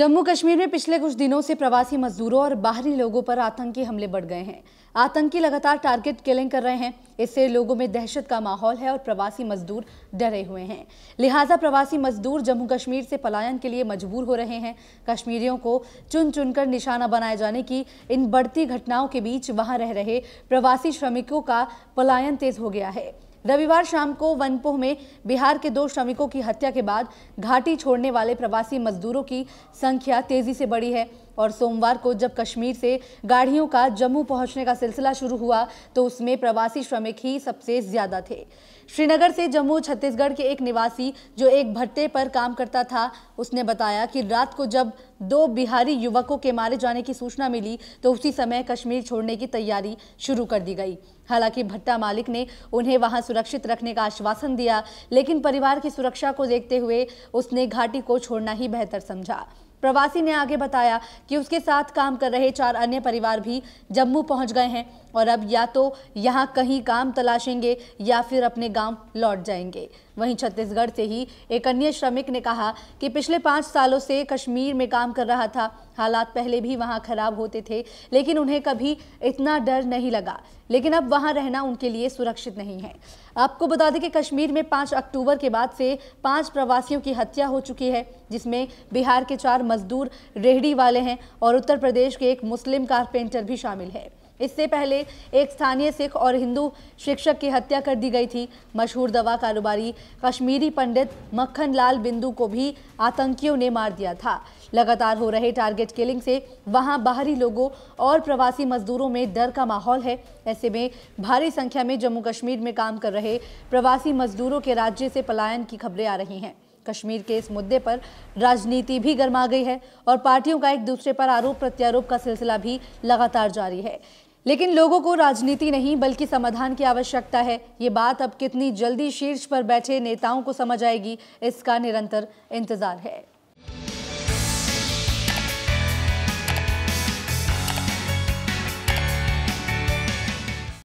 जम्मू कश्मीर में पिछले कुछ दिनों से प्रवासी मजदूरों और बाहरी लोगों पर आतंकी हमले बढ़ गए हैं आतंकी लगातार टारगेट किलिंग कर रहे हैं इससे लोगों में दहशत का माहौल है और प्रवासी मजदूर डरे हुए हैं लिहाजा प्रवासी मजदूर जम्मू कश्मीर से पलायन के लिए मजबूर हो रहे हैं कश्मीरियों को चुन चुनकर निशाना बनाए जाने की इन बढ़ती घटनाओं के बीच वहां रह रहे प्रवासी श्रमिकों का पलायन तेज हो गया है रविवार शाम को वनपोह में बिहार के दो श्रमिकों की हत्या के बाद घाटी छोड़ने वाले प्रवासी मजदूरों की संख्या तेजी से बढ़ी है और सोमवार को जब कश्मीर से गाड़ियों का जम्मू पहुंचने का सिलसिला शुरू हुआ तो उसमें प्रवासी श्रमिक ही सबसे ज़्यादा थे श्रीनगर से जम्मू छत्तीसगढ़ के एक निवासी जो एक भट्टे पर काम करता था उसने बताया कि रात को जब दो बिहारी युवकों के मारे जाने की सूचना मिली तो उसी समय कश्मीर छोड़ने की तैयारी शुरू कर दी गई हालांकि भट्टा मालिक ने उन्हें वहां सुरक्षित रखने का आश्वासन दिया लेकिन परिवार की सुरक्षा को देखते हुए उसने घाटी को छोड़ना ही बेहतर समझा प्रवासी ने आगे बताया कि उसके साथ काम कर रहे चार अन्य परिवार भी जम्मू पहुंच गए हैं और अब या तो यहां कहीं काम तलाशेंगे या फिर अपने गांव लौट जाएंगे वहीं छत्तीसगढ़ से ही एक अन्य श्रमिक ने कहा कि पिछले पाँच सालों से कश्मीर में काम कर रहा था हालात पहले भी वहाँ खराब होते थे लेकिन उन्हें कभी इतना डर नहीं लगा लेकिन अब वहाँ रहना उनके लिए सुरक्षित नहीं है आपको बता दें कि कश्मीर में पाँच अक्टूबर के बाद से पाँच प्रवासियों की हत्या हो चुकी है जिसमें बिहार के चार मजदूर रेहड़ी वाले हैं और उत्तर प्रदेश के एक मुस्लिम कारपेंटर भी शामिल है इससे पहले एक स्थानीय सिख और हिंदू शिक्षक की हत्या कर दी गई थी मशहूर दवा कारोबारी कश्मीरी पंडित मक्खन लाल बिंदु को भी आतंकियों ने मार दिया था लगातार हो रहे टारगेट किलिंग से वहां बाहरी लोगों और प्रवासी मजदूरों में डर का माहौल है ऐसे में भारी संख्या में जम्मू कश्मीर में काम कर रहे प्रवासी मजदूरों के राज्य से पलायन की खबरें आ रही हैं कश्मीर के इस मुद्दे पर राजनीति भी गर्मा गई है और पार्टियों का एक दूसरे पर आरोप प्रत्यारोप का सिलसिला भी लगातार जारी है लेकिन लोगों को राजनीति नहीं बल्कि समाधान की आवश्यकता है ये बात अब कितनी जल्दी शीर्ष पर बैठे नेताओं को समझ आएगी इसका निरंतर इंतजार है